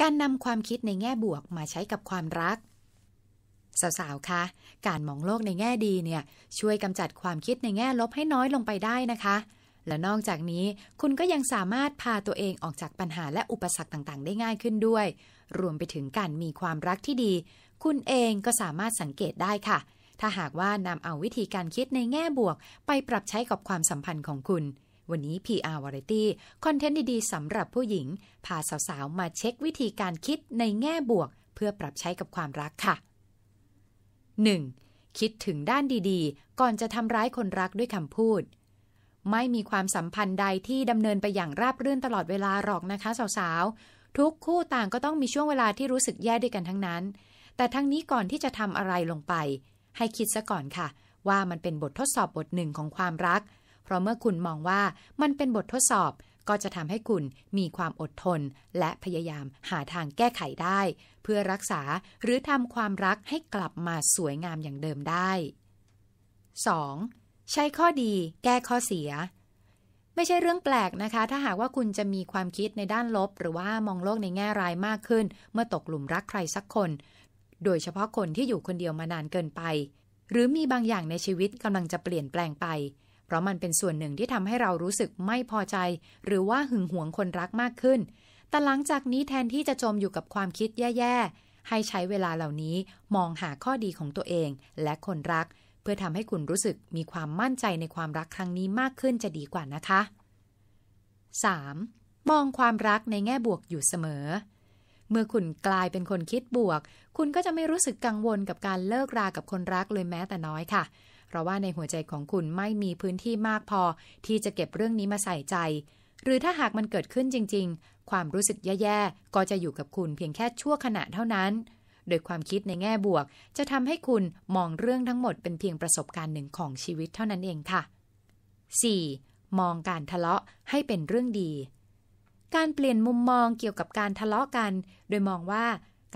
การนำความคิดในแง่บวกมาใช้กับความรัก สาวๆ คะ การมองโลกในแง่ดีเนี่ยช่วยกำจัดความคิดในแง่ลบให้น้อยลงไปได้นะคะ และนอกจากนี้คุณก็ยังสามารถพาตัวเองออกจากปัญหาและอุปสรรคต่างๆได้ง่ายขึ้นด้วย รวมไปถึงการมีความรักที่ดี คุณเองก็สามารถสังเกตได้ค่ะ ถ้าหากว่านำเอาวิธีการคิดในแง่บวก ไปปรับใช้กับความสัมพันธ์ของคุณวันนี้ PR Variety คอนเทนต์ดีๆสำหรับผู้หญิง พาสาว ๆ มาเช็ควิธีการคิดในแง่บวก เพื่อปรับใช้กับความรักค่ะ 1. คิดถึงด้านดีๆ ก่อนจะทำร้ายคนรักด้วยคำพูด ไม่มีความสัมพันธ์ใดที่ดำเนินไปอย่างราบรื่นตลอดเวลาหรอกนะคะ สาว ๆ ทุกคู่ต่างก็ต้องมีช่วงเวลาที่รู้สึกแย่ด้วยกันทั้งนั้น แต่ทั้งนี้ก่อนที่จะทำอะไรลงไป ให้คิดซะก่อนค่ะ ว่ามันเป็นบททดสอบบทหนึ่งของความรักเพราะเมื่อคุณมองว่ามันเป็นบททดสอบ ก็จะทำให้คุณมีความอดทนและพยายามหาทางแก้ไขได้ เพื่อรักษาหรือทำความรักให้กลับมาสวยงามอย่างเดิมได้ 2. ใช้ข้อดีแก้ข้อเสีย ไม่ใช่เรื่องแปลกนะคะ ถ้าหากว่าคุณจะมีความคิดในด้านลบ หรือว่ามองโลกในแง่ร้ายมากขึ้น เมื่อตกหลุมรักใครสักคน โดยเฉพาะคนที่อยู่คนเดียวมานานเกินไป หรือมีบางอย่างในชีวิตกำลังจะเปลี่ยนแปลงไปเพราะมันเป็นส่วนหนึ่งที่ทำให้เรารู้สึกไม่พอใจ หรือว่าหึงหวงคนรักมากขึ้น แต่หลังจากนี้แทนที่จะจมอยู่กับความคิดแย่ๆ ให้ใช้เวลาเหล่านี้มองหาข้อดีของตัวเอง และคนรัก เพื่อทำให้คุณรู้สึกมีความมั่นใจในความรักครั้งนี้มากขึ้นจะดีกว่านะคะ 3. มองความรักในแง่บวกอยู่เสมอ เมื่อคุณกลายเป็นคนคิดบวก คุณก็จะไม่รู้สึกกังวลกับการเลิกรากับคนรักเลยแม้แต่น้อยค่ะเพราะว่าในหัวใจของคุณไม่มีพื้นที่มากพอ ที่จะเก็บเรื่องนี้มาใส่ใจ หรือถ้าหากมันเกิดขึ้นจริงๆ ความรู้สึกแย่ๆ ก็จะอยู่กับคุณเพียงแค่ชั่วขณะเท่านั้น โดยความคิดในแง่บวก จะทำให้คุณมองเรื่องทั้งหมดเป็นเพียงประสบการณ์หนึ่งของชีวิตเท่านั้นเองค่ะ 4. มองการทะเลาะให้เป็นเรื่องดี การเปลี่ยนมุมมองเกี่ยวกับการทะเลาะกัน โดยมองว่า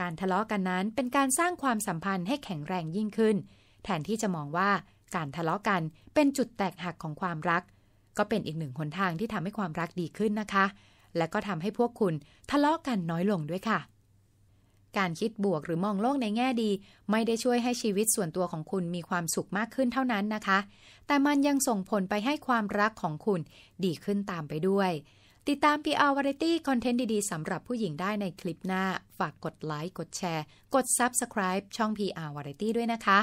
การทะเลาะกันนั้นเป็นการสร้างความสัมพันธ์ให้แข็งแรงยิ่งขึ้น แทนที่จะมองว่าการทะเลาะกันเป็นจุดแตกหักของความรัก ก็เป็นอีกหนึ่งหนทางที่ทำให้ความรักดีขึ้นนะคะ และก็ทำให้พวกคุณทะเลาะกันน้อยลงด้วยค่ะ การคิดบวกหรือมองโลกในแง่ดี ไม่ได้ช่วยให้ชีวิตส่วนตัวของคุณมีความสุขมากขึ้นเท่านั้นนะคะ แต่มันยังส่งผลไปให้ความรักของคุณดีขึ้นตามไปด้วย ติดตาม PR Variety คอนเทนต์ดี ๆสำหรับผู้หญิงได้ในคลิปหน้า ฝากกดไลค์กดแชร์กด Subscribe ช่อง PR Variety ด้วยนะคะ